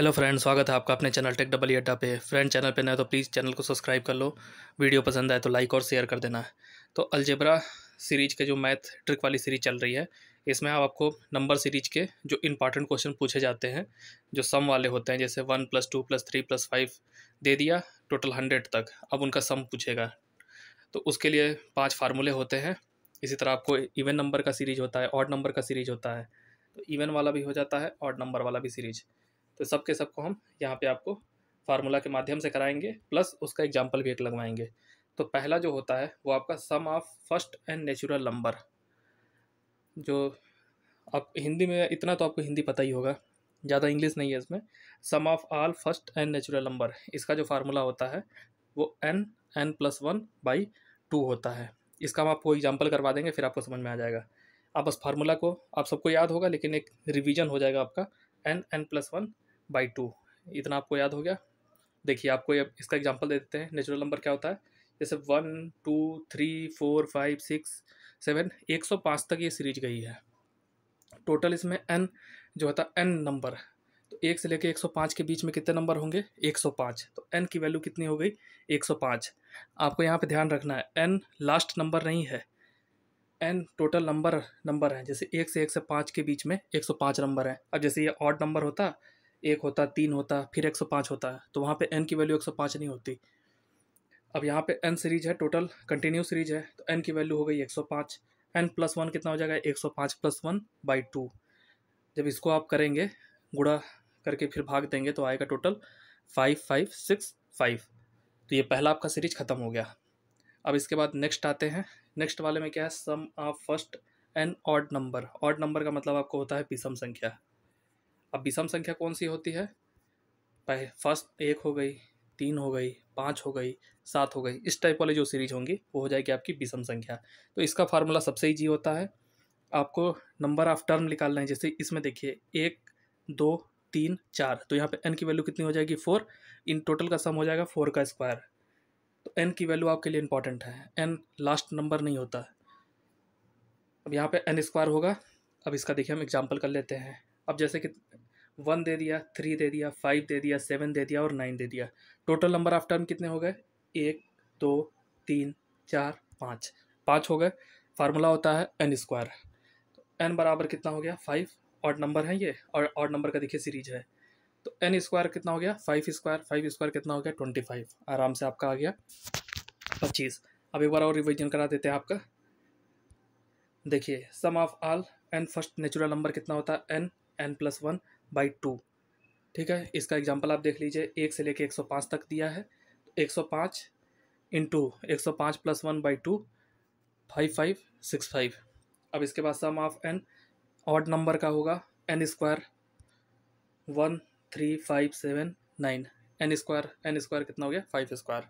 hello friend स्वागत है आपका अपने चैनल टेक डबल अड्डा पे फ्रेंड चैनल पे नए तो प्लीज़ चैनल को सब्सक्राइब कर लो वीडियो पसंद आए तो लाइक और शेयर कर देना तो अलजेब्रा सीरीज के जो मैथ ट्रिक वाली सीरीज चल रही है इसमें आप आपको नंबर सीरीज के जो इंपॉर्टेंट क्वेश्चन पूछे जाते हैं जो सम वाले होते हैं जैसे one plus two plus three plus five दे दिया टोटल हंड्रेड तक अब उनका सम पूछेगा तो उसके लिए पाँच फार्मूले होते हैं इसी तरह आपको इवन नंबर का सीरीज होता है ऑड नंबर का सीरीज होता है तो इवन वाला भी हो जाता है ऑड नंबर वाला भी सीरीज तो सब के सबको हम यहाँ पे आपको फार्मूला के माध्यम से कराएंगे प्लस उसका एग्जाम्पल भी एक लगवाएंगे तो पहला जो होता है वो आपका sum of first and natural number जो आप हिंदी में इतना तो आपको हिंदी पता ही होगा ज़्यादा इंग्लिश नहीं है इसमें sum of all first and natural number इसका जो फार्मूला होता है वो n n plus one by two होता है इसका हम आपको एग्जाम्पल करवा देंगे फिर आपको समझ में आ जाएगा आप बस फार्मूला को आप सबको याद होगा लेकिन एक रिवीजन हो जाएगा आपका n n plus one by two इतना आपको याद हो गया देखिए आपको ये इसका एग्जांपल दे देते हैं नेचुरल नंबर क्या होता है जैसे one two three four five six seven एक सौ पाँच तक ये सीरीज गई है टोटल इसमें एन जो होता है एन नंबर तो एक से लेकर एक सौ पाँच के बीच में कितने नंबर होंगे एक सौ पाँच तो एन की वैल्यू कितनी हो गई एक सौ पाँच आपको यहाँ पर ध्यान रखना है एन लास्ट नंबर नहीं है एन टोटल नंबर नंबर है जैसे एक से एक से पाँच के बीच में एक सौ पाँच नंबर हैं अब जैसे ये ऑड नंबर होता एक होता तीन होता फिर एक सौ पाँच होता है तो वहाँ पे एन की वैल्यू एक सौ पाँच नहीं होती अब यहाँ पे एन सीरीज है टोटल कंटिन्यू सीरीज है तो एन की वैल्यू हो गई एक सौ पाँच एन प्लस वन कितना हो जाएगा एक सौ पाँच प्लस वन बाई टू जब इसको आप करेंगे गुड़ा करके फिर भाग देंगे तो आएगा total five five six five तो ये पहला आपका सीरीज ख़त्म हो गया अब इसके बाद नेक्स्ट आते हैं नेक्स्ट वाले में क्या है sum of first n odd number odd number का मतलब आपको होता है पीसम संख्या अब विषम संख्या कौन सी होती है पहले फर्स्ट एक हो गई तीन हो गई पाँच हो गई सात हो गई इस टाइप वाली जो सीरीज होंगी वो हो जाएगी आपकी विषम संख्या तो इसका फार्मूला सबसे ईजी होता है आपको नंबर ऑफ टर्म निकालना है जैसे इसमें देखिए एक दो तीन चार तो यहाँ पे एन की वैल्यू कितनी हो जाएगी फोर इन टोटल का सम हो जाएगा फोर का स्क्वायर तो एन की वैल्यू आपके लिए इंपॉर्टेंट है एन लास्ट नंबर नहीं होता है अब यहाँ पे एन स्क्वायर होगा अब इसका देखिए हम एग्जाम्पल कर लेते हैं अब जैसे कि वन दे दिया थ्री दे दिया फाइव दे दिया सेवन दे दिया और नाइन दे दिया टोटल नंबर ऑफ टर्म कितने हो गए एक दो तीन चार पाँच पाँच हो गए फार्मूला होता है एन स्क्वायर तो एन बराबर कितना हो गया फाइव और नंबर है ये और और नंबर का देखिए सीरीज है तो एन स्क्वायर कितना हो गया फाइव स्क्वायर फाइव स्क्वायर कितना हो गया ट्वेंटी फाइव आराम से आपका आ गया पच्चीस अब एक बार और रिविजन करा देते हैं आपका देखिए sum of all n first natural number कितना होता है n n plus one by two ठीक है इसका एग्जाम्पल आप देख लीजिए एक से लेके 105 तक दिया है तो 105 सौ पाँच इंटू एक सौ पाँच plus one by two five five six five अब इसके बाद sum of n odd number का होगा n square one three five seven nine n square n square कितना हो गया फाइव स्क्वायर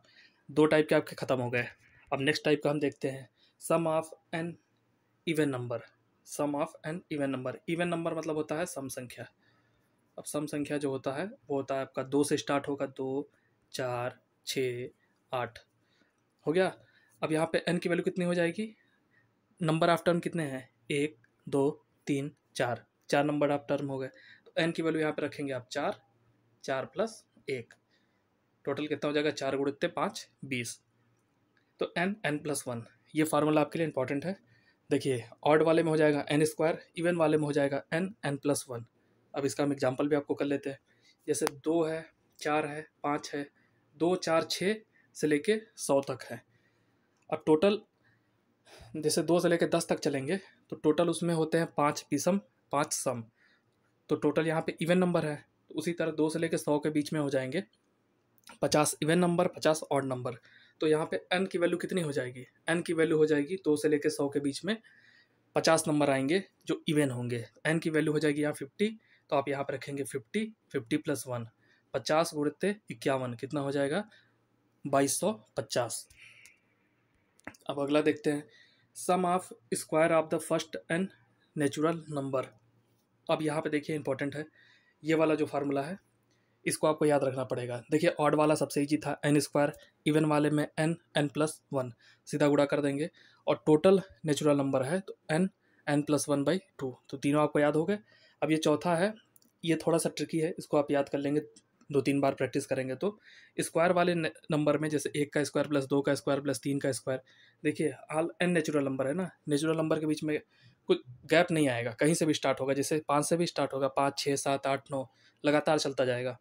दो टाइप के आपके ख़त्म हो गए अब नेक्स्ट टाइप का हम देखते हैं sum of n even number sum of n even number even number मतलब होता है सम संख्या अब सम संख्या जो होता है वो होता है आपका दो से स्टार्ट होगा दो चार छ आठ हो गया अब यहाँ पे एन की वैल्यू कितनी हो जाएगी नंबर ऑफ टर्म कितने हैं एक दो तीन चार चार नंबर ऑफ टर्म हो गए तो एन की वैल्यू यहाँ पे रखेंगे आप चार चार प्लस एक टोटल कितना हो जाएगा चार गुड़ते पाँच बीस तो एन एन प्लस वन ये फार्मूला आपके लिए इंपॉर्टेंट है देखिए ऑड वाले में हो जाएगा एन स्क्वायर इवन वाले में हो जाएगा एन एन प्लस वन अब इसका हम एग्जाम्पल भी आपको कर लेते हैं जैसे दो है चार है पाँच है दो चार छः से लेके सौ तक है अब टोटल जैसे दो से लेके दस तक चलेंगे तो टोटल उसमें होते हैं पाँच पीसम पाँच सम तो टोटल यहाँ पे इवन नंबर है तो उसी तरह दो से लेके सौ के बीच में हो जाएंगे पचास इवन नंबर पचास ऑड नंबर तो यहाँ पे एन की वैल्यू कितनी हो जाएगी एन की वैल्यू हो जाएगी दो से लेके सौ के बीच में पचास नंबर आएंगे जो इवन होंगे एन की वैल्यू हो जाएगी यहाँ फिफ्टी तो आप यहाँ पर रखेंगे फिफ्टी फिफ्टी प्लस वन पचास गुड़ते इक्यावन कितना हो जाएगा बाईस सौ पचास अब अगला देखते हैं sum of square of the first n natural number अब यहाँ पे देखिए इंपॉर्टेंट है ये वाला जो फार्मूला है इसको आपको याद रखना पड़ेगा देखिए ऑड वाला सबसे ईजी था एन स्क्वायर इवन वाले में एन एन प्लस वन सीधा गुड़ा कर देंगे और टोटल नेचुरल नंबर है तो n n plus one by two तो तीनों आपको याद हो गए अब ये चौथा है ये थोड़ा सा ट्रिकी है इसको आप याद कर लेंगे दो तीन बार प्रैक्टिस करेंगे तो स्क्वायर वाले नंबर में जैसे एक का स्क्वायर प्लस दो का स्क्वायर प्लस तीन का स्क्वायर देखिए आल एन नेचुरल नंबर है ना नेचुरल नंबर के बीच में कुछ गैप नहीं आएगा कहीं से भी स्टार्ट होगा जैसे पाँच से भी स्टार्ट होगा पाँच छः सात आठ नौ लगातार चलता जाएगा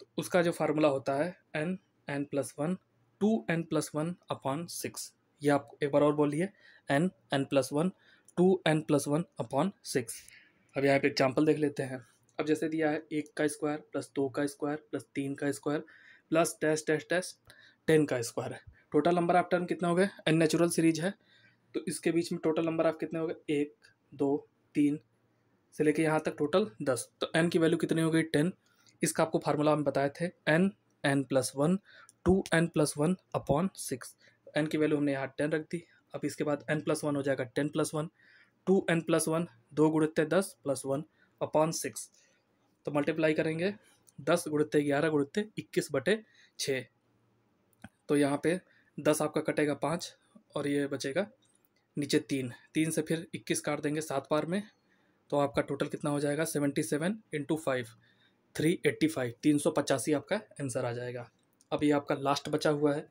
तो उसका जो फार्मूला होता है n n plus one two n plus one upon six ये आप एक बार और बोलिए n n plus one two n plus one upon six अब यहाँ पे एग्जाम्पल देख लेते हैं अब जैसे दिया है एक का स्क्वायर प्लस दो का स्क्वायर प्लस तीन का square plus dash dash dash ten का स्क्वायर है टोटल नंबर ऑफ टर्म कितने हो गए एन नेचुरल सीरीज है तो इसके बीच में टोटल नंबर ऑफ कितने हो गए एक दो तीन से लेके यहाँ तक टोटल दस तो एन की वैल्यू कितनी हो गई टेन इसका आपको फार्मूला हम बताए थे n n plus one two n plus one upon six n की वैल्यू हमने यहाँ टेन रख दी अब इसके बाद एन प्लस वन हो जाएगा ten plus one two n plus one दो गुड़ते दस प्लस वन अपॉन सिक्स तो मल्टीप्लाई करेंगे दस गुड़ते ग्यारह गुड़ते इक्कीस बटे छः तो यहाँ पे दस आपका कटेगा पाँच और ये बचेगा नीचे तीन तीन से फिर इक्कीस काट देंगे सात बार में तो आपका टोटल कितना हो जाएगा seventy seven into five three eighty five तीन सौ पचासी आपका आंसर आ जाएगा अब ये आपका लास्ट बचा हुआ है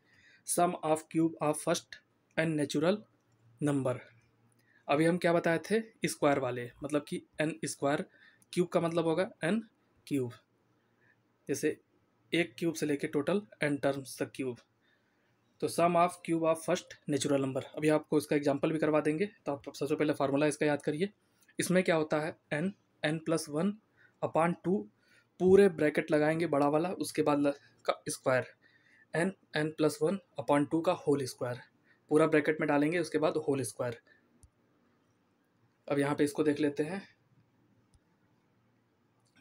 sum of cube of first and natural number अभी हम क्या बताए थे स्क्वायर वाले मतलब कि एन स्क्वायर क्यूब का मतलब होगा एन क्यूब जैसे एक क्यूब से लेके टोटल एन टर्म्स तक क्यूब तो sum of cube of first natural number अभी आपको इसका एग्जांपल भी करवा देंगे तो आप सबसे पहले फार्मूला इसका याद करिए इसमें क्या होता है n n plus one upon two पूरे ब्रैकेट लगाएंगे बड़ा वाला उसके बाद का square n n plus one upon two का होल स्क्वायर पूरा ब्रैकेट में डालेंगे उसके बाद होल स्क्वायर अब यहाँ पे इसको देख लेते हैं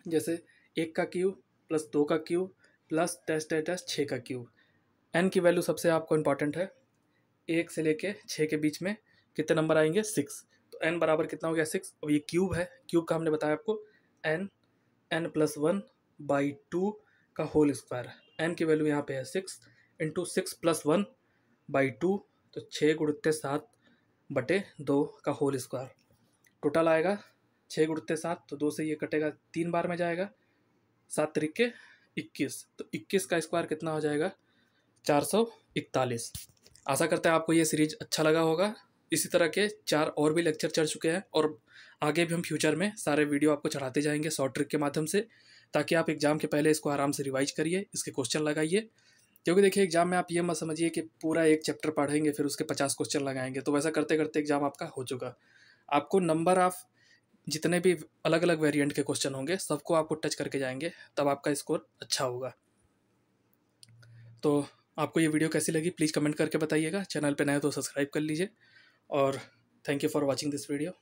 जैसे एक का क्यू प्लस दो का क्यू प्लस टेस्ट है टेस्ट छः का क्यू एन की वैल्यू सबसे आपको इम्पॉर्टेंट है एक से लेके छः के बीच में कितने नंबर आएंगे सिक्स तो एन बराबर कितना हो गया सिक्स अब ये क्यूब है क्यूब का हमने बताया आपको n n plus one by two का होल स्क्वायर एन की वैल्यू यहाँ पे है six into six plus one by two तो छः गुड़ते सात बटे दो का होल स्क्वायर टोटल आएगा छः गुड़ते सात तो दो से ये कटेगा तीन बार में जाएगा सात तरीके इक्कीस तो इक्कीस का स्क्वायर कितना हो जाएगा चार सौ इकतालीस आशा करते हैं आपको ये सीरीज अच्छा लगा होगा इसी तरह के चार और भी लेक्चर चढ़ चुके हैं और आगे भी हम फ्यूचर में सारे वीडियो आपको चढ़ाते जाएंगे शॉर्ट ट्रिक के माध्यम से ताकि आप एग्ज़ाम के पहले इसको आराम से रिवाइज करिए इसके क्वेश्चन लगाइए क्योंकि देखिए एग्जाम में आप ये मत समझिए कि पूरा एक चैप्टर पढ़ेंगे फिर उसके पचास क्वेश्चन लगाएंगे तो वैसा करते करते एग्जाम आपका हो चुका आपको नंबर ऑफ जितने भी अलग अलग वेरिएंट के क्वेश्चन होंगे सबको आपको टच करके जाएंगे तब आपका स्कोर अच्छा होगा तो आपको ये वीडियो कैसी लगी प्लीज़ कमेंट करके बताइएगा चैनल पे नए तो सब्सक्राइब कर लीजिए और thank you for watching this video